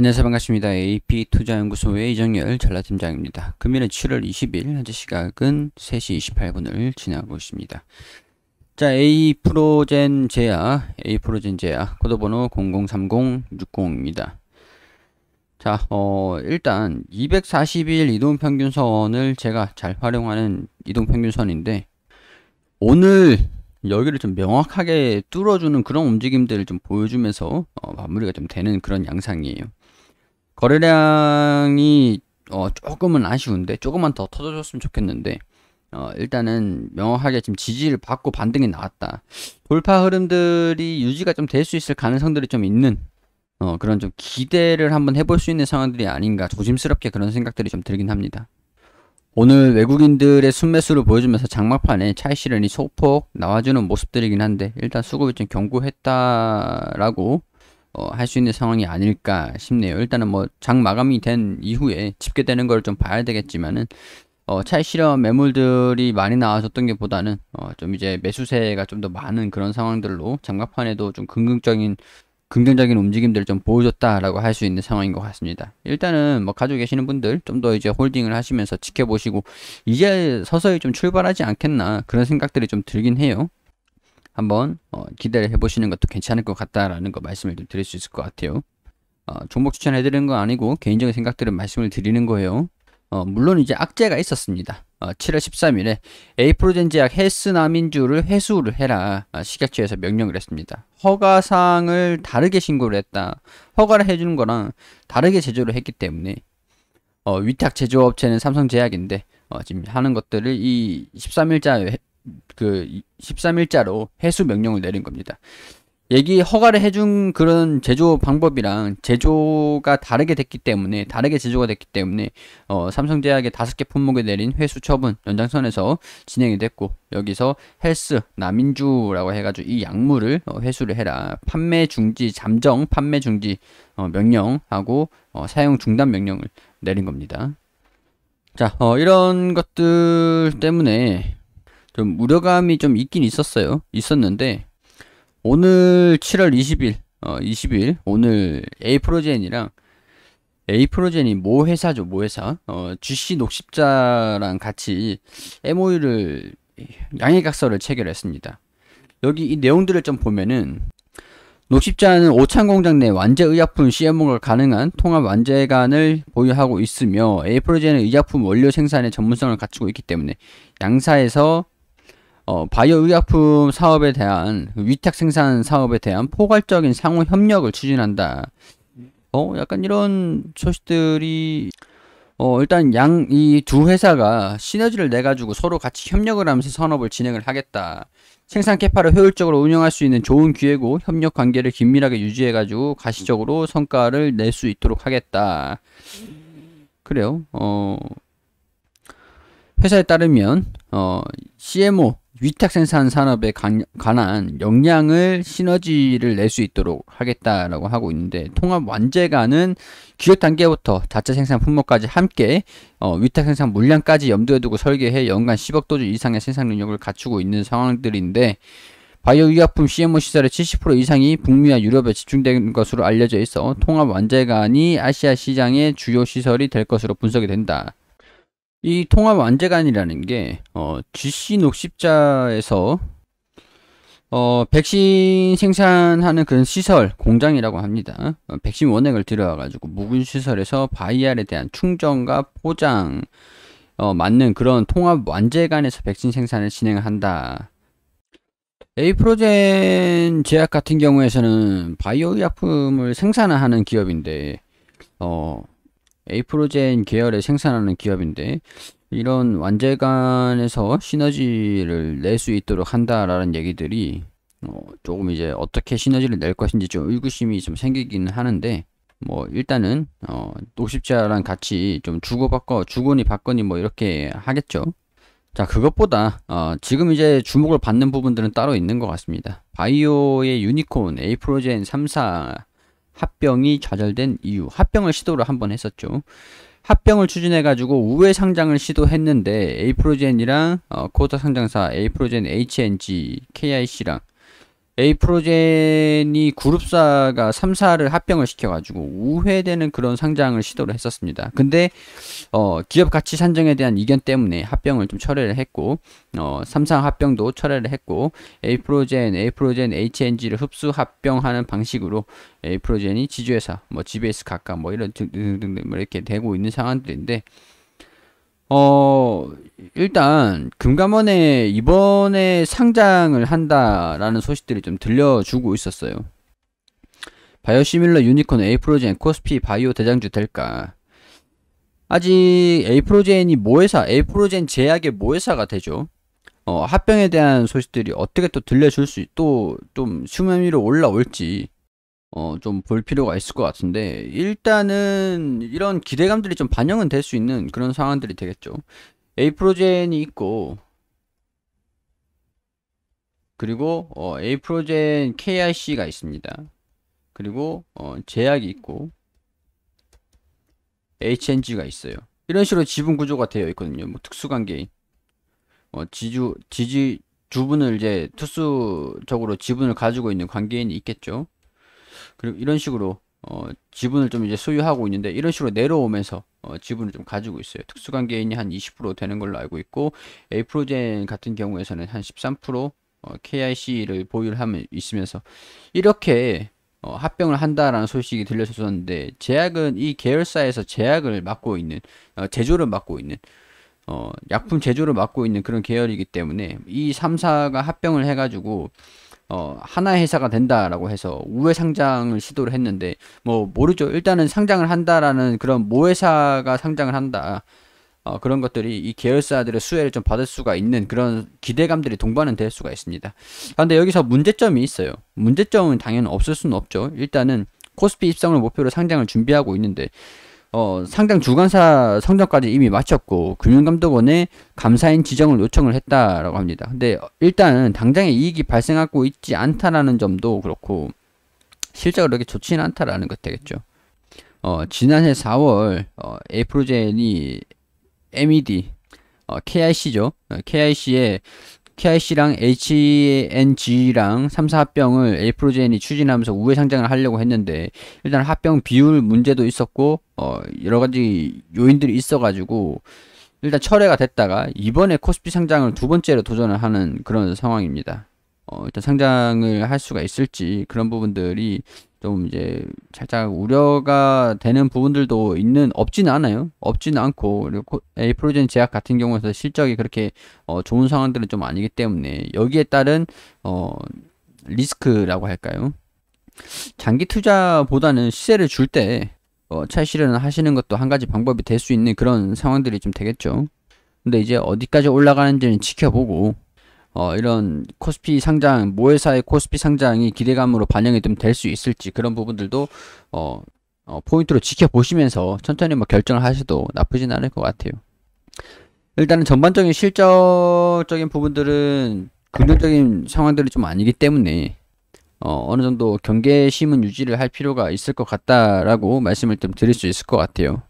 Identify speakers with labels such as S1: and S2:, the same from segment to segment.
S1: 안녕하세요 반갑습니다. AP투자연구소의 이정열 전라팀장입니다. 금일은 7월 20일 현재 시각은 3시 28분을 지나고 있습니다. 자 A프로젠 제야 A프로젠 제야 코드번호 003060입니다. 자 어, 일단 240일 이동평균선을 제가 잘 활용하는 이동평균선인데 오늘 여기를 좀 명확하게 뚫어주는 그런 움직임들을 좀 보여주면서 어, 마무리가 좀 되는 그런 양상이에요. 거래량이 어, 조금은 아쉬운데 조금만 더 터져줬으면 좋겠는데 어, 일단은 명확하게 지금 지지를 받고 반등이 나왔다. 돌파 흐름들이 유지가 좀 될 수 있을 가능성들이 좀 있는 어, 그런 좀 기대를 한번 해볼 수 있는 상황들이 아닌가 조심스럽게 그런 생각들이 좀 들긴 합니다. 오늘 외국인들의 순매수를 보여주면서 장막판에 차이시런이 소폭 나와주는 모습들이긴 한데 일단 수급이 좀견고했다라고 어, 할수 있는 상황이 아닐까 싶네요. 일단은 뭐 장 마감이 된 이후에 집계되는 걸 좀 봐야 되겠지만은 어, 차이 실험 매물들이 많이 나왔었던 게 보다는 어, 좀 이제 매수세가 좀 더 많은 그런 상황들로 장마판에도 좀 긍정적인 긍정적인 움직임들을 좀 보여줬다라고 할 수 있는 상황인 것 같습니다. 일단은 뭐 가지고 계시는 분들 좀 더 이제 홀딩을 하시면서 지켜보시고 이제 서서히 좀 출발하지 않겠나 그런 생각들이 좀 들긴 해요. 한번 어, 기대를 해보시는 것도 괜찮을 것 같다라는 거 말씀을 좀 드릴 수 있을 것 같아요. 어, 종목 추천해드리는 건 아니고 개인적인 생각들은 말씀을 드리는 거예요. 어, 물론 이제 악재가 있었습니다. 어, 7월 13일에 에이프로젠제약 헬스남인주를 회수를 해라 아, 식약처에서 명령을 했습니다. 허가사을 다르게 신고를 했다. 허가를 해주는 거랑 다르게 제조를 했기 때문에 어, 위탁 제조업체는 삼성제약인데 어, 지금 하는 것들을 이 13일자 그 13일자로 해수 명령을 내린 겁니다. 얘기 허가를 해준 그런 제조 방법이랑 제조가 다르게 됐기 때문에 다르게 제조가 됐기 때문에 어, 삼성제약의 다섯 개 품목에 내린 회수 처분 연장선에서 진행이 됐고 여기서 헬스 남인주라고 해가지고 이 약물을 어, 회수를 해라 판매 중지 잠정 판매 중지 어, 명령하고 어, 사용 중단 명령을 내린 겁니다. 자, 어, 이런 것들 때문에 좀 우려감이 좀 있긴 있었어요. 있었는데 오늘 7월 20일, 어, 20일 오늘 에이프로젠이랑 에이프로젠이 모 회사죠, 모 회사. 어, GC 녹십자랑 같이 MOU를 양해각서를 체결했습니다. 여기 이 내용들을 좀 보면은 녹십자는 오창 공장 내 완제 의약품 CMO가 가능한 통합 완제관을 보유하고 있으며 에이프로젠은 의약품 원료 생산의 전문성을 갖추고 있기 때문에 양사에서 어, 바이오 의약품 사업에 대한 그 위탁 생산 사업에 대한 포괄적인 상호 협력을 추진한다. 어, 약간 이런 소식들이 어, 일단 양 이 두 회사가 시너지를 내 가지고 서로 같이 협력을 하면서 산업을 진행을 하겠다. 생산 캐파를 효율적으로 운영할 수 있는 좋은 기회고 협력 관계를 긴밀하게 유지해 가지고 가시적으로 성과를 낼 수 있도록 하겠다. 그래요. 어 회사에 따르면 어 CMO 위탁 생산 산업에 관, 한 역량을 시너지를 낼 수 있도록 하겠다라고 하고 있는데 통합 완제가는 기획 단계부터 자체 생산 품목까지 함께 어, 위탁 생산 물량까지 염두에 두고 설계해 연간 10억 도주 이상의 생산 능력을 갖추고 있는 상황들인데 바이오 의약품 CMO 시설의 70% 이상이 북미와 유럽에 집중된 것으로 알려져 있어 통합 완제관이 아시아 시장의 주요 시설이 될 것으로 분석이 된다. 이 통합 완제관이라는게 어, GC 녹십자에서 어, 백신 생산하는 그런 시설 공장이라고 합니다. 어, 백신 원액을 들여와가지고 묵은 시설에서 바이알에 대한 충전과 포장 어, 맞는 그런 통합 완제관에서 백신 생산을 진행한다. 에이프로젠 제약 같은 경우에서는 바이오 의약품을 생산하는 기업인데 어, 에이프로젠 계열에 생산하는 기업인데 이런 완제 간에서 시너지를 낼 수 있도록 한다라는 얘기들이 어, 조금 이제 어떻게 시너지를 낼 것인지 좀 의구심이 좀 생기긴 하는데 뭐 일단은 어, 노십자랑 같이 좀 주고받거 주거니 받거니 뭐 이렇게 하겠죠 자 그것보다 어, 지금 이제 주목을 받는 부분들은 따로 있는 것 같습니다 바이오의 유니콘 에이프로젠 3사 합병이 좌절된 이유, 합병을 시도를 한 번 했었죠. 합병을 추진해가지고 우회 상장을 시도했는데 A프로젠이랑 어, 코타 상장사 A프로젠 HNG, KIC랑 에이프로젠이 그룹사가 3사를 합병을 시켜가지고 우회되는 그런 상장을 시도를 했었습니다. 근데 어, 기업 가치 산정에 대한 이견 때문에 합병을 좀 철회를 했고 어, 3상 합병도 철회를 했고 에이프로젠, 에이프로젠 HNG를 흡수 합병하는 방식으로 에이프로젠이 지주회사, 뭐 GBS 각각 뭐 이런 등등등 이렇게 되고 있는 상황들인데 어, 일단 금감원에 이번에 상장을 한다라는 소식들이 좀 들려주고 있었어요. 바이오시밀러 유니콘 에이프로젠 코스피 바이오 대장주 될까? 아직 에이프로젠이 모회사, 에이프로젠 제약의 모회사가 되죠. 어, 합병에 대한 소식들이 어떻게 또 들려줄 수, 또 좀 수면 위로 올라올지 어, 좀 볼 필요가 있을 것 같은데, 일단은 이런 기대감들이 좀 반영은 될 수 있는 그런 상황들이 되겠죠. A 프로젠이 있고, 그리고 어, A 프로젠 KIC가 있습니다. 그리고 어, 제약이 있고, HNG가 있어요. 이런 식으로 지분 구조가 되어 있거든요. 뭐 특수관계인. 어, 지주, 지지, 주분을 이제 투수적으로 지분을 가지고 있는 관계인이 있겠죠. 그리고 이런 식으로 어, 지분을 좀 이제 소유하고 있는데 이런 식으로 내려오면서 어, 지분을 좀 가지고 있어요. 특수관계인이 한 20% 되는 걸로 알고 있고 에이프로젠 같은 경우에서는 한 13% 어, KIC를 보유를 하면 있으면서 이렇게 어, 합병을 한다라는 소식이 들려졌었는데 제약은 이 계열사에서 제약을 맡고 있는 어, 제조를 맡고 있는 어, 약품 제조를 맡고 있는 그런 계열이기 때문에 이 3사가 합병을 해가지고 어, 하나의 회사가 된다라고 해서 우회 상장을 시도를 했는데 뭐 모르죠. 일단은 상장을 한다라는 그런 모회사가 상장을 한다. 어, 그런 것들이 이 계열사들의 수혜를 좀 받을 수가 있는 그런 기대감들이 동반은 될 수가 있습니다. 그런데 여기서 문제점이 있어요. 문제점은 당연히 없을 수는 없죠. 일단은 코스피 입성을 목표로 상장을 준비하고 있는데 어, 상당 주관사 성적까지 이미 마쳤고 금융감독원에 감사인 지정을 요청을 했다라고 합니다. 근데 일단 당장에 이익이 발생하고 있지 않다라는 점도 그렇고 실제로 그렇게 좋지는 않다라는 것 되겠죠. 어, 지난해 4월 어, 에프로젠이 MED 어, KIC죠. 어, KIC에 KIC랑 HNG랑 3사합병을 에이프로젠이 추진하면서 우회 상장을 하려고 했는데 일단 합병 비율 문제도 있었고 어 여러 가지 요인들이 있어가지고 일단 철회가 됐다가 이번에 코스피 상장을 두 번째로 도전을 하는 그런 상황입니다. 어, 일단 상장을 할 수가 있을지 그런 부분들이 좀 이제 살짝 우려가 되는 부분들도 있는 없지는 않아요. 없지는 않고 그리고 에이프로젠 제약 같은 경우에서 실적이 그렇게 어, 좋은 상황들은 좀 아니기 때문에 여기에 따른 어, 리스크라고 할까요? 장기 투자보다는 시세를 줄 때 어, 차익 실현을 하시는 것도 한 가지 방법이 될 수 있는 그런 상황들이 좀 되겠죠. 근데 이제 어디까지 올라가는지는 지켜보고 어, 이런 코스피 상장, 모회사의 코스피 상장이 기대감으로 반영이 좀 될 수 있을지 그런 부분들도 어, 어, 포인트로 지켜보시면서 천천히 뭐 결정을 하셔도 나쁘진 않을 것 같아요. 일단은 전반적인 실적적인 부분들은 긍정적인 상황들이 좀 아니기 때문에 어, 어느 정도 경계심은 유지를 할 필요가 있을 것 같다라고 말씀을 좀 드릴 수 있을 것 같아요.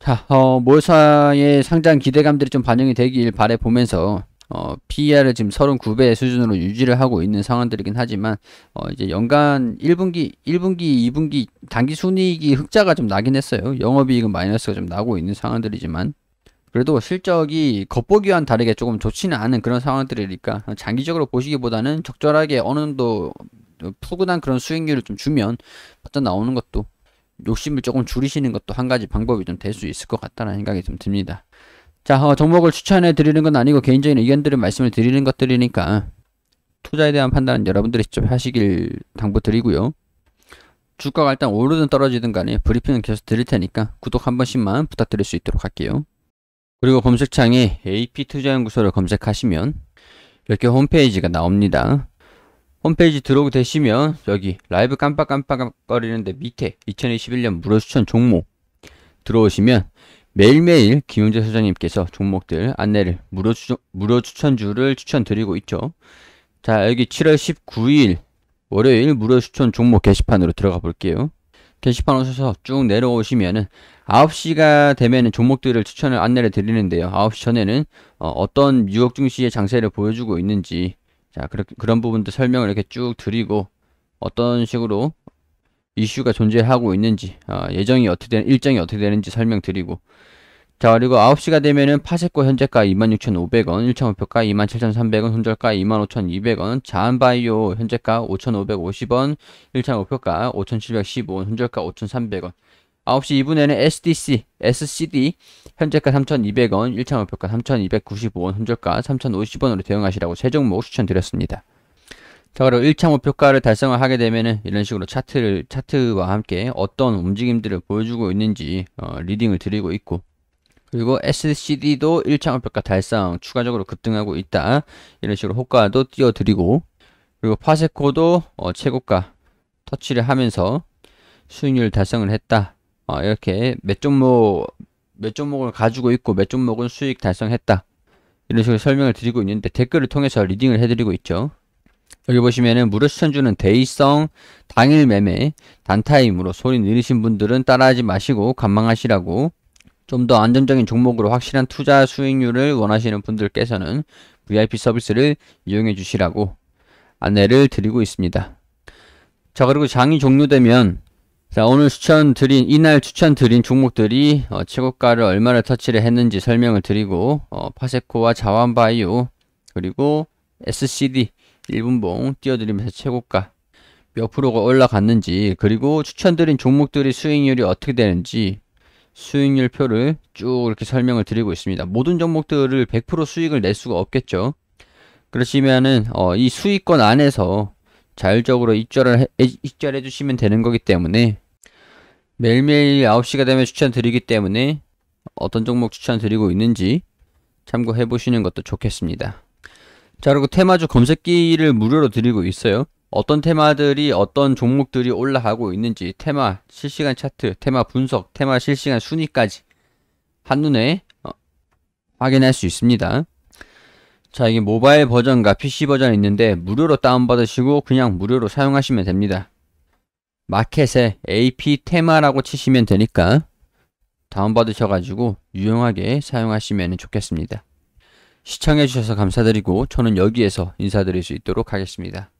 S1: 자, 어, 모회사의 상장 기대감들이 좀 반영이 되길 바래 보면서 어, PER을 지금 39배 수준으로 유지를 하고 있는 상황들이긴 하지만 어, 이제 연간 1분기, 1분기, 2분기 단기 순이익이 흑자가 좀 나긴 했어요. 영업이익은 마이너스가 좀 나고 있는 상황들이지만 그래도 실적이 겉보기와는 다르게 조금 좋지는 않은 그런 상황들이니까 장기적으로 보시기보다는 적절하게 어느 정도 푸근한 그런 수익률을 좀 주면 바짝 나오는 것도 욕심을 조금 줄이시는 것도 한 가지 방법이 좀 될 수 있을 것 같다는 생각이 좀 듭니다. 자, 어, 종목을 추천해 드리는 건 아니고 개인적인 의견들을 말씀을 드리는 것들이니까 어, 투자에 대한 판단은 여러분들이 직접 하시길 당부드리고요. 주가가 일단 오르든 떨어지든 간에 브리핑은 계속 드릴 테니까 구독 한 번씩만 부탁드릴 수 있도록 할게요. 그리고 검색창에 AP투자연구소를 검색하시면 이렇게 홈페이지가 나옵니다. 홈페이지 들어오게 되시면 여기 라이브 깜빡깜빡거리는데 밑에 2021년 무료 추천 종목 들어오시면 매일매일 김용재 소장님께서 종목들 안내를 무료, 추, 천 무료 추천주를 추천드리고 있죠. 자, 여기 7월 19일 월요일 무료 추천 종목 게시판으로 들어가 볼게요. 게시판 오셔서 쭉 내려오시면은 9시가 되면은 종목들을 추천을 안내를 드리는데요. 9시 전에는 어, 떤 뉴욕 증시의 장세를 보여주고 있는지 자, 그런 부분도 설명을 이렇게 쭉 드리고 어떤 식으로 이슈가 존재하고 있는지 어, 예정이 어떻게 되는 일정이 어떻게 되는지 설명드리고 자 그리고 9시가 되면은 파세코 현재가 26,500원, 일차목표가 27,300원, 손절가 25,200원, 자한바이오 현재가 5,550원, 일차목표가 5,715원, 손절가 5,300원 9시 2분에는 SDC, SCD 현재가 3,200원, 일차목표가 3,295원, 손절가 3,050원으로 대응하시라고 세 종목 추천드렸습니다. 자그리고 1차 목표가를 달성을 하게 되면은 이런 식으로 차트를 차트와 함께 어떤 움직임들을 보여주고 있는지 어, 리딩을 드리고 있고 그리고 SCD도 1차 목표가 달성 추가적으로 급등하고 있다 이런 식으로 호가도 띄워드리고 그리고 파세코도 어, 최고가 터치를 하면서 수익률 달성을 했다 어, 이렇게 몇 종목 몇 종목을 가지고 있고 몇 종목은 수익 달성했다 이런 식으로 설명을 드리고 있는데 댓글을 통해서 리딩을 해드리고 있죠 여기 보시면은 무료 추천주는 대의성, 당일 매매, 단타임으로 소리 느리신 분들은 따라하지 마시고 관망하시라고 좀 더 안정적인 종목으로 확실한 투자 수익률을 원하시는 분들께서는 VIP 서비스를 이용해 주시라고 안내를 드리고 있습니다. 자 그리고 장이 종료되면 자 오늘 추천드린 이날 추천드린 종목들이 어, 최고가를 얼마나 터치를 했는지 설명을 드리고 어, 파세코와 자완바이오 그리고 SCD 1분봉 띄워드리면서 최고가 몇 프로가 올라갔는지 그리고 추천드린 종목들이 수익률이 어떻게 되는지 수익률 표를 쭉 이렇게 설명을 드리고 있습니다. 모든 종목들을 100% 수익을 낼 수가 없겠죠. 그러시면은 어, 이 수익권 안에서 자율적으로 입절을 해, 입절해 주시면 되는 거기 때문에 매일매일 9시가 되면 추천드리기 때문에 어떤 종목 추천드리고 있는지 참고해 보시는 것도 좋겠습니다. 자 그리고 테마주 검색기를 무료로 드리고 있어요 어떤 테마들이 어떤 종목들이 올라가고 있는지 테마 실시간 차트 테마 분석 테마 실시간 순위까지 한눈에 어, 확인할 수 있습니다 자 이게 모바일 버전과 PC 버전이 있는데 무료로 다운받으시고 그냥 무료로 사용하시면 됩니다 마켓에 AP 테마라고 치시면 되니까 다운받으셔가지고 유용하게 사용하시면 좋겠습니다 시청해주셔서 감사드리고 저는 여기에서 인사드릴 수 있도록 하겠습니다.